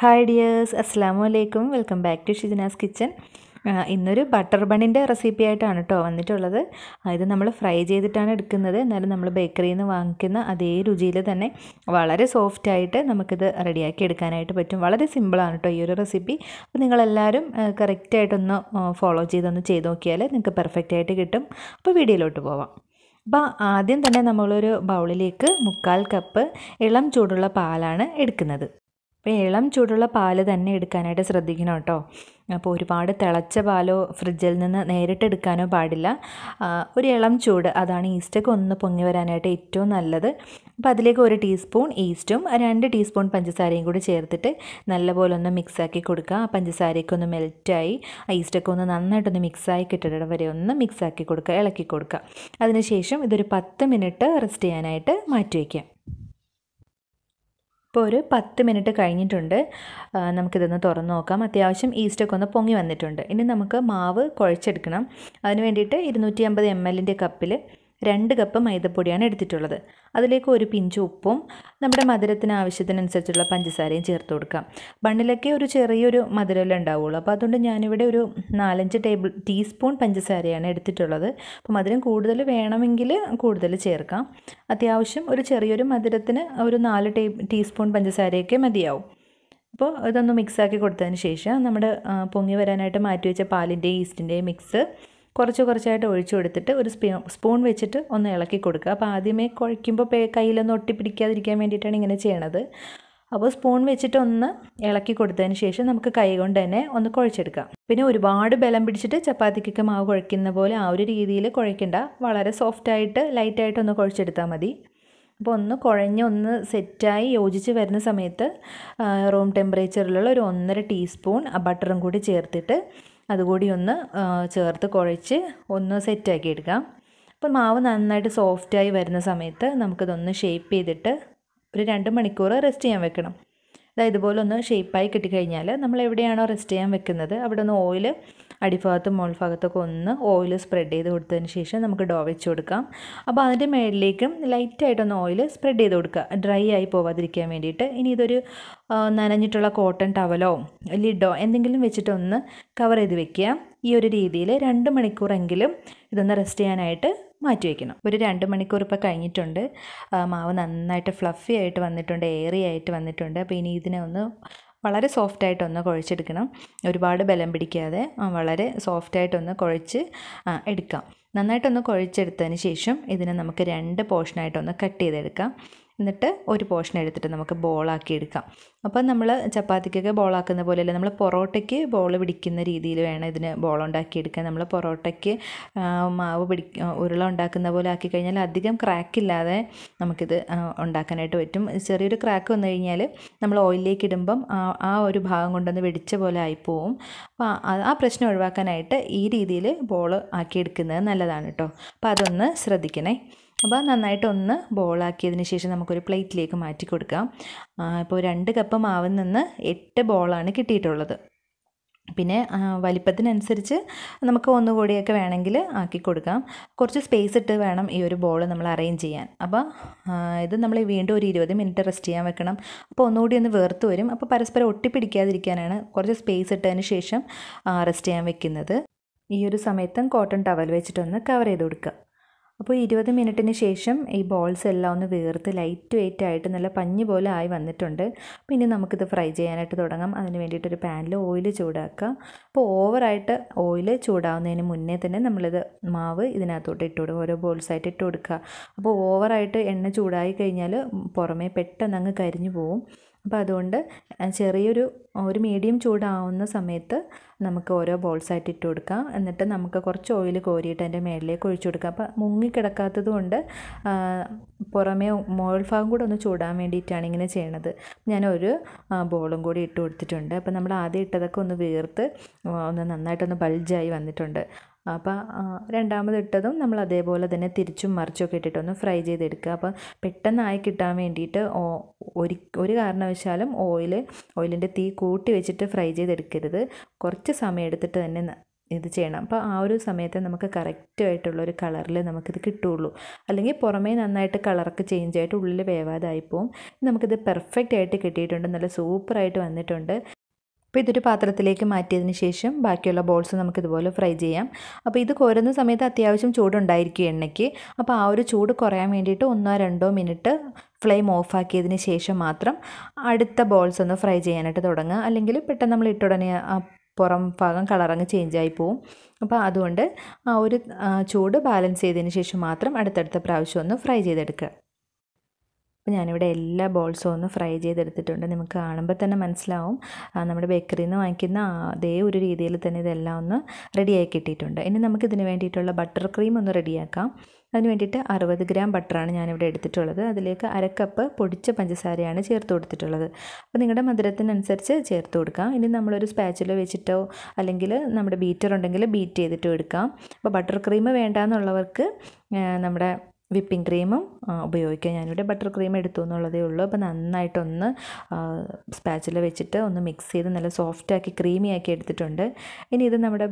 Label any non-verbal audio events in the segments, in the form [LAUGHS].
hi dears അസ്സാം വലൈക്കും welcome back to Shijina's kitchen ഇന്നൊരു ബട്ടർ ബണ്ണിൻ്റെ റെസിപ്പി ആയിട്ടാണ് കേട്ടോ വന്നിട്ടുള്ളത് ഇത് നമ്മൾ ഫ്രൈ ചെയ്തിട്ടാണ് എടുക്കുന്നത് എന്നാലും നമ്മൾ ബേക്കറിയിൽ നിന്ന് വാങ്ങിക്കുന്ന അതേ രുചിയിൽ തന്നെ വളരെ സോഫ്റ്റ് ആയിട്ട് നമുക്കിത് റെഡിയാക്കി എടുക്കാനായിട്ട് പറ്റും വളരെ സിമ്പിളാണ് കേട്ടോ ഈ ഒരു റെസിപ്പി അപ്പോൾ നിങ്ങളെല്ലാവരും കറക്റ്റായിട്ടൊന്ന് ഫോളോ ചെയ്തൊന്ന് ചെയ്ത് നോക്കിയാൽ നിങ്ങൾക്ക് പെർഫെക്റ്റ് ആയിട്ട് കിട്ടും അപ്പോൾ വീഡിയോയിലോട്ട് പോവാം അപ്പോൾ ആദ്യം തന്നെ നമ്മളൊരു ബൗളിലേക്ക് മുക്കാൽ കപ്പ് ഇളം ചൂടുള്ള പാലാണ് എടുക്കുന്നത് അപ്പോൾ ഇളം ചൂടുള്ള പാൽ തന്നെ എടുക്കാനായിട്ട് ശ്രദ്ധിക്കണം കേട്ടോ അപ്പോൾ ഒരുപാട് തിളച്ച പാലോ ഫ്രിഡ്ജിൽ നിന്ന് നേരിട്ട് എടുക്കാനോ പാടില്ല ഒരു ഇളം ചൂട് അതാണ് ഈസ്റ്റൊക്കെ ഒന്ന് പൊങ്ങി വരാനായിട്ട് ഏറ്റവും നല്ലത് അപ്പോൾ അതിലേക്ക് ഒരു ടീസ്പൂൺ ഈസ്റ്റും രണ്ട് ടീസ്പൂൺ പഞ്ചസാരയും കൂടി ചേർത്തിട്ട് നല്ലപോലെ ഒന്ന് മിക്സാക്കി കൊടുക്കുക ആ പഞ്ചസാരയൊക്കെ ഒന്ന് മെൽറ്റായി ആ ഈസ്റ്റൊക്കെ ഒന്ന് നന്നായിട്ടൊന്ന് മിക്സായി കിട്ടുന്നിടം വരെ ഒന്ന് മിക്സാക്കി കൊടുക്കുക ഇളക്കി കൊടുക്കുക അതിനുശേഷം ഇതൊരു പത്ത് മിനിറ്റ് റെസ്റ്റ് ചെയ്യാനായിട്ട് മാറ്റി വയ്ക്കുക ഇപ്പോൾ ഒരു പത്ത് മിനിറ്റ് കഴിഞ്ഞിട്ടുണ്ട് നമുക്കിതൊന്ന് തുറന്ന് നോക്കാം അത്യാവശ്യം ഈസ്റ്റൊക്കെ ഒന്ന് പൊങ്ങി വന്നിട്ടുണ്ട് ഇനി നമുക്ക് മാവ് കുഴച്ചെടുക്കണം അതിന് വേണ്ടിയിട്ട് ഇരുന്നൂറ്റി അമ്പത് എം എല്ലിൻ്റെ കപ്പിൽ രണ്ട് കപ്പ് മൈദപ്പൊടിയാണ് എടുത്തിട്ടുള്ളത് അതിലേക്ക് ഒരു പിഞ്ച് ഉപ്പും നമ്മുടെ മധുരത്തിന് ആവശ്യത്തിനനുസരിച്ചുള്ള പഞ്ചസാരയും ചേർത്ത് കൊടുക്കാം ബണ്ണിലൊക്കെ ഒരു ചെറിയൊരു മധുരമല്ലേ ഉണ്ടാവുള്ളൂ അപ്പോൾ അതുകൊണ്ട് ഞാനിവിടെ ഒരു നാലഞ്ച് ടേബിൾ ടീസ്പൂൺ പഞ്ചസാരയാണ് എടുത്തിട്ടുള്ളത് അപ്പോൾ മധുരം കൂടുതൽ വേണമെങ്കിൽ കൂടുതൽ ചേർക്കാം അത്യാവശ്യം ഒരു ചെറിയൊരു മധുരത്തിന് ഒരു നാല് ടേ ടീസ്പൂൺ പഞ്ചസാരയൊക്കെ മതിയാവും അപ്പോൾ ഇതൊന്ന് മിക്സാക്കി കൊടുത്തതിന് ശേഷം നമ്മുടെ പൊങ്ങി വരാനായിട്ട് മാറ്റി വെച്ച പാലിൻ്റെയും ഈസ്റ്റിൻ്റെയും മിക്സ് കുറച്ച് കുറച്ചായിട്ട് ഒഴിച്ചു കൊടുത്തിട്ട് ഒരു സ്പീ സ്പൂൺ വെച്ചിട്ട് ഒന്ന് ഇളക്കി കൊടുക്കുക അപ്പോൾ ആദ്യമേ കുഴയ്ക്കുമ്പോൾ കയ്യിലൊന്നും ഒട്ടിപ്പിടിക്കാതിരിക്കാൻ വേണ്ടിയിട്ടാണ് ഇങ്ങനെ ചെയ്യണത് അപ്പോൾ സ്പൂൺ വെച്ചിട്ട് ഒന്ന് ഇളക്കി കൊടുത്തതിന് ശേഷം നമുക്ക് കൈ കൊണ്ട് തന്നെ ഒന്ന് കുഴച്ചെടുക്കാം പിന്നെ ഒരുപാട് ബലം പിടിച്ചിട്ട് ചപ്പാത്തിക്കൊക്കെ മാവ് കുഴയ്ക്കുന്ന പോലെ ആ ഒരു രീതിയിൽ കുഴയ്ക്കണ്ട വളരെ സോഫ്റ്റായിട്ട് ലൈറ്റായിട്ട് ഒന്ന് കുഴച്ചെടുത്താൽ മതി അപ്പോൾ ഒന്ന് കുഴഞ്ഞ് ഒന്ന് സെറ്റായി യോജിച്ച് വരുന്ന സമയത്ത് റൂം ടെമ്പറേച്ചറിലുള്ള ഒരു ഒന്നര ടീസ്പൂൺ ബട്ടറും കൂടി ചേർത്തിട്ട് അതുകൂടി ഒന്ന് ചേർത്ത് കുഴച്ച് ഒന്ന് സെറ്റാക്കി എടുക്കാം അപ്പോൾ മാവ് നന്നായിട്ട് സോഫ്റ്റായി വരുന്ന സമയത്ത് നമുക്കിതൊന്ന് ഷേപ്പ് ചെയ്തിട്ട് ഒരു രണ്ട് മണിക്കൂർ റെസ്റ്റ് ചെയ്യാൻ വെക്കണം അതായത് ഇതുപോലെ ഒന്ന് ഷേപ്പായി കിട്ടിക്കഴിഞ്ഞാൽ നമ്മൾ എവിടെയാണോ റെസ്റ്റ് ചെയ്യാൻ വെക്കുന്നത് അവിടെ ഒന്ന് ഓയിൽ അടിഭാഗത്തും മുൾഭാഗത്തൊക്കെ ഒന്ന് ഓയിൽ സ്പ്രെഡ് ചെയ്ത് കൊടുത്തതിന് ശേഷം നമുക്ക് ഡോ വെച്ച് കൊടുക്കാം അപ്പോൾ അതിൻ്റെ മേളിലേക്കും ലൈറ്റായിട്ടൊന്ന് ഓയിൽ സ്പ്രെഡ് ചെയ്ത് കൊടുക്കുക ഡ്രൈ ആയി പോവാതിരിക്കാൻ വേണ്ടിയിട്ട് ഇനി ഇതൊരു നനഞ്ഞിട്ടുള്ള കോട്ടൺ ടവലോ ലിഡോ എന്തെങ്കിലും വെച്ചിട്ടൊന്ന് കവർ ചെയ്ത് വെക്കുക ഈ ഒരു രീതിയിൽ രണ്ട് മണിക്കൂറെങ്കിലും ഇതൊന്ന് റെസ്റ്റ് ചെയ്യാനായിട്ട് മാറ്റി വയ്ക്കണം ഒരു രണ്ട് മണിക്കൂർ ഇപ്പോൾ കഴിഞ്ഞിട്ടുണ്ട് മാവ് നന്നായിട്ട് ഫ്ലഫി ആയിട്ട് വന്നിട്ടുണ്ട് എയറി ആയിട്ട് വന്നിട്ടുണ്ട് അപ്പോൾ ഇനി ഇതിനെ ഒന്ന് വളരെ സോഫ്റ്റായിട്ടൊന്ന് കുഴച്ചെടുക്കണം ഒരുപാട് ബലം പിടിക്കാതെ വളരെ സോഫ്റ്റായിട്ടൊന്ന് കുഴച്ച് എടുക്കാം നന്നായിട്ടൊന്ന് കുഴച്ചെടുത്തതിന് ശേഷം ഇതിനെ നമുക്ക് രണ്ട് പോർഷനായിട്ടൊന്ന് കട്ട് ചെയ്തെടുക്കാം എന്നിട്ട് ഒരു പോർഷൻ എടുത്തിട്ട് നമുക്ക് ബോളാക്കി എടുക്കാം അപ്പോൾ നമ്മൾ ചപ്പാത്തിക്കൊക്കെ ബോളാക്കുന്ന പോലെയല്ല നമ്മൾ പൊറോട്ടയ്ക്ക് ബോൾ പിടിക്കുന്ന രീതിയിൽ വേണം ഇതിന് ബോൾ എടുക്കാൻ നമ്മൾ പൊറോട്ടയ്ക്ക് മാവ് പിടി ഉരുള ഉണ്ടാക്കുന്ന പോലെ ആക്കി കഴിഞ്ഞാൽ അധികം ക്രാക്കില്ലാതെ നമുക്കിത് ഉണ്ടാക്കാനായിട്ട് പറ്റും ചെറിയൊരു ക്രാക്ക് വന്നു കഴിഞ്ഞാൽ നമ്മൾ ഓയിലിലേക്ക് ഇടുമ്പം ആ ഒരു ഭാഗം കൊണ്ടൊന്ന് വെടിച്ച പോലെ ആയിപ്പോവും അപ്പോൾ ആ പ്രശ്നം ഒഴിവാക്കാനായിട്ട് ഈ രീതിയിൽ ബോൾ ആക്കിയെടുക്കുന്നത് നല്ലതാണ് കേട്ടോ അപ്പോൾ അതൊന്ന് ശ്രദ്ധിക്കണേ അപ്പോൾ നന്നായിട്ട് ഒന്ന് ബോളാക്കിയതിന് ശേഷം നമുക്കൊരു പ്ലേറ്റിലേക്ക് മാറ്റി കൊടുക്കാം ഇപ്പോൾ രണ്ട് കപ്പ് മാവിൽ നിന്ന് എട്ട് ബോളാണ് കിട്ടിയിട്ടുള്ളത് പിന്നെ വലിപ്പത്തിനനുസരിച്ച് നമുക്ക് ഒന്നുകൂടിയൊക്കെ വേണമെങ്കിൽ ആക്കി കൊടുക്കാം കുറച്ച് സ്പേസ് ഇട്ട് വേണം ഈ ഒരു ബോൾ നമ്മൾ അറേഞ്ച് ചെയ്യാൻ അപ്പോൾ ഇത് നമ്മൾ വീണ്ടും ഒരു ഇരുപത് മിനിറ്റ് റെസ്റ്റ് ചെയ്യാൻ വെക്കണം അപ്പോൾ ഒന്നുകൂടി ഒന്ന് വേർത്ത് വരും അപ്പോൾ പരസ്പരം ഒട്ടിപ്പിടിക്കാതിരിക്കാനാണ് കുറച്ച് സ്പേസ് ഇട്ടതിന് ശേഷം റെസ്റ്റ് ചെയ്യാൻ വെക്കുന്നത് ഈ ഒരു സമയത്തും കോട്ടൺ ടവൽ വെച്ചിട്ടൊന്ന് കവർ ചെയ്ത് കൊടുക്കുക അപ്പോൾ ഇരുപത് മിനിറ്റിന് ശേഷം ഈ ബോൾസ് എല്ലാം ഒന്ന് വേർത്ത് ലൈറ്റ് വെയിറ്റ് ആയിട്ട് നല്ല പഞ്ഞ് പോലെ ആയി വന്നിട്ടുണ്ട് പിന്നെ നമുക്കിത് ഫ്രൈ ചെയ്യാനായിട്ട് തുടങ്ങാം അതിന് വേണ്ടിയിട്ടൊരു പാനിൽ ഓയിൽ ചൂടാക്കുക അപ്പോൾ ഓവറായിട്ട് ഓയിൽ ചൂടാവുന്നതിന് മുന്നേ തന്നെ നമ്മളിത് മാവ് ഇതിനകത്തോട്ട് ഇട്ട് കൊടുക്കുക ഓരോ ബോൾസായിട്ട് ഇട്ട് കൊടുക്കുക അപ്പോൾ ഓവറായിട്ട് എണ്ണ ചൂടായി കഴിഞ്ഞാൽ പുറമേ പെട്ടെന്ന് അങ്ങ് കരിഞ്ഞു പോവും അപ്പോൾ അതുകൊണ്ട് ചെറിയൊരു ഒരു മീഡിയം ചൂടാവുന്ന സമയത്ത് നമുക്ക് ഓരോ ബോൾസായിട്ട് ഇട്ട് കൊടുക്കാം എന്നിട്ട് നമുക്ക് കുറച്ച് ഓയിൽ കോരിയിട്ട് അതിൻ്റെ മേളിലേക്ക് ഒഴിച്ചു കൊടുക്കാം അപ്പോൾ മുങ്ങിക്കിടക്കാത്തത് കൊണ്ട് പുറമേ മോൾഫാഗം കൂടെ ഒന്ന് ചൂടാൻ വേണ്ടിയിട്ടാണ് ഇങ്ങനെ ചെയ്യണത് ഞാൻ ഒരു ബോളും കൂടി ഇട്ട് കൊടുത്തിട്ടുണ്ട് അപ്പോൾ നമ്മൾ ആദ്യം ഇട്ടതൊക്കെ ഒന്ന് വീർത്ത് ഒന്ന് നന്നായിട്ടൊന്ന് ബൾജായി വന്നിട്ടുണ്ട് അപ്പോൾ രണ്ടാമതിട്ടതും ഇട്ടതും നമ്മൾ അതേപോലെ തന്നെ തിരിച്ചും മറിച്ചൊക്കെ ഇട്ടിട്ടൊന്ന് ഫ്രൈ ചെയ്തെടുക്കുക അപ്പോൾ പെട്ടെന്നായി കിട്ടാൻ വേണ്ടിയിട്ട് ഒരു ഒരു കാരണവശാലും ഓയിൽ ഓയിലിൻ്റെ തീ കൂട്ടി വെച്ചിട്ട് ഫ്രൈ ചെയ്തെടുക്കരുത് കുറച്ച് സമയം എടുത്തിട്ട് തന്നെ ഇത് ചെയ്യണം അപ്പോൾ ആ ഒരു സമയത്ത് നമുക്ക് കറക്റ്റായിട്ടുള്ളൊരു കളറിൽ നമുക്കിത് കിട്ടുള്ളൂ അല്ലെങ്കിൽ പുറമേ നന്നായിട്ട് കളറൊക്കെ ചേഞ്ച് ആയിട്ട് ഉള്ളിൽ വേവാതായി പോവും നമുക്കിത് പെർഫെക്റ്റ് ആയിട്ട് കിട്ടിയിട്ടുണ്ട് നല്ല സൂപ്പറായിട്ട് വന്നിട്ടുണ്ട് അപ്പോൾ ഇതൊരു പാത്രത്തിലേക്ക് മാറ്റിയതിന് ശേഷം ബാക്കിയുള്ള ബോൾസ് നമുക്കിതുപോലെ ഫ്രൈ ചെയ്യാം അപ്പോൾ ഇത് കോരുന്ന സമയത്ത് അത്യാവശ്യം ചൂടുണ്ടായിരിക്കും എണ്ണയ്ക്ക് അപ്പോൾ ആ ഒരു ചൂട് കുറയാൻ വേണ്ടിയിട്ട് ഒന്നോ രണ്ടോ മിനിറ്റ് ഫ്ലെയിം ഓഫാക്കിയതിന് ശേഷം മാത്രം അടുത്ത ബോൾസ് ഒന്ന് ഫ്രൈ ചെയ്യാനായിട്ട് തുടങ്ങുക അല്ലെങ്കിൽ പെട്ടെന്ന് നമ്മൾ ഇട്ടുടനെ പുറം ഭാഗം കളറങ്ങ് ചേഞ്ചായി പോവും അപ്പോൾ അതുകൊണ്ട് ആ ഒരു ചൂട് ബാലൻസ് ചെയ്തതിന് ശേഷം മാത്രം അടുത്തടുത്ത പ്രാവശ്യം ഒന്ന് ഫ്രൈ ചെയ്തെടുക്കുക അപ്പോൾ ഞാനിവിടെ എല്ലാ ബോൾസും ഒന്ന് ഫ്രൈ ചെയ്തെടുത്തിട്ടുണ്ട് നമുക്ക് കാണുമ്പോൾ തന്നെ മനസ്സിലാവും നമ്മുടെ ബേക്കറിയിൽ നിന്ന് വാങ്ങിക്കുന്ന അതേ ഒരു രീതിയിൽ തന്നെ ഇതെല്ലാം ഒന്ന് റെഡിയായി കിട്ടിയിട്ടുണ്ട് ഇനി ഇതിന് വേണ്ടിയിട്ടുള്ള ബട്ടർ ക്രീം ഒന്ന് റെഡിയാക്കാം അതിന് വേണ്ടിയിട്ട് അറുപത് ഗ്രാം ബട്ടറാണ് ഞാനിവിടെ എടുത്തിട്ടുള്ളത് അതിലേക്ക് അര കപ്പ് പൊടിച്ച പഞ്ചസാരയാണ് ചേർത്ത് കൊടുത്തിട്ടുള്ളത് അപ്പോൾ നിങ്ങളുടെ മധുരത്തിനനുസരിച്ച് ചേർത്ത് കൊടുക്കാം ഇനി നമ്മളൊരു സ്പാച്ചില വെച്ചിട്ടോ അല്ലെങ്കിൽ നമ്മുടെ ബീറ്റർ ഉണ്ടെങ്കിൽ ബീറ്റ് ചെയ്തിട്ടോ എടുക്കാം അപ്പോൾ ബട്ടർ ക്രീം വേണ്ടാന്നുള്ളവർക്ക് നമ്മുടെ വിപ്പിംഗ് ക്രീമും ഉപയോഗിക്കാം ഞാനിവിടെ ബട്ടർ ക്രീം എടുത്തു എന്നുള്ളതേ ഉള്ളൂ അപ്പോൾ നന്നായിട്ടൊന്ന് സ്പാച്ചിൽ വെച്ചിട്ട് ഒന്ന് മിക്സ് ചെയ്ത് നല്ല സോഫ്റ്റാക്കി ആക്കി എടുത്തിട്ടുണ്ട് ഇനി ഇത് നമ്മുടെ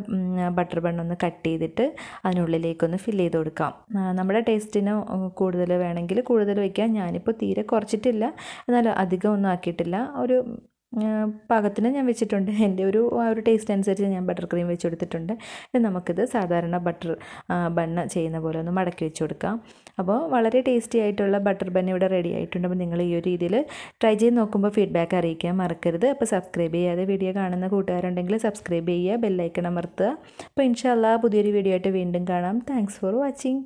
ബട്ടർ ബൺ ഒന്ന് കട്ട് ചെയ്തിട്ട് അതിനുള്ളിലേക്കൊന്ന് ഫില്ല് ചെയ്ത് കൊടുക്കാം നമ്മുടെ ടേസ്റ്റിന് കൂടുതൽ വേണമെങ്കിൽ കൂടുതൽ വയ്ക്കാം ഞാനിപ്പോൾ തീരെ കുറച്ചിട്ടില്ല എന്നാൽ അധികം ഒന്നും ആക്കിയിട്ടില്ല ഒരു പാകത്തിന് ഞാൻ വെച്ചിട്ടുണ്ട് [LAUGHS] എൻ്റെ ഒരു ആ ഒരു ടേസ്റ്റ് അനുസരിച്ച് ഞാൻ ബട്ടർ ക്രീം വെച്ച് കൊടുത്തിട്ടുണ്ട് നമുക്കിത് സാധാരണ ബട്ടർ ബണ്ണ് ചെയ്യുന്ന പോലെ ഒന്ന് മടക്കി വെച്ച് കൊടുക്കാം അപ്പോൾ വളരെ ടേസ്റ്റി ആയിട്ടുള്ള ബട്ടർ ബൺ ഇവിടെ റെഡി ആയിട്ടുണ്ട് അപ്പോൾ നിങ്ങൾ ഈ ഒരു രീതിയിൽ ട്രൈ ചെയ്ത് നോക്കുമ്പോൾ ഫീഡ്ബാക്ക് അറിയിക്കാൻ മറക്കരുത് അപ്പോൾ സബ്സ്ക്രൈബ് ചെയ്യാതെ വീഡിയോ കാണുന്ന കൂട്ടുകാരുണ്ടെങ്കിൽ സബ്സ്ക്രൈബ് ചെയ്യുക ബെല്ലൈക്കൺ അമർത്തുക അപ്പോൾ ഇൻഷാല്ല പുതിയൊരു വീഡിയോ ആയിട്ട് വീണ്ടും കാണാം താങ്ക്സ് ഫോർ വാച്ചിങ്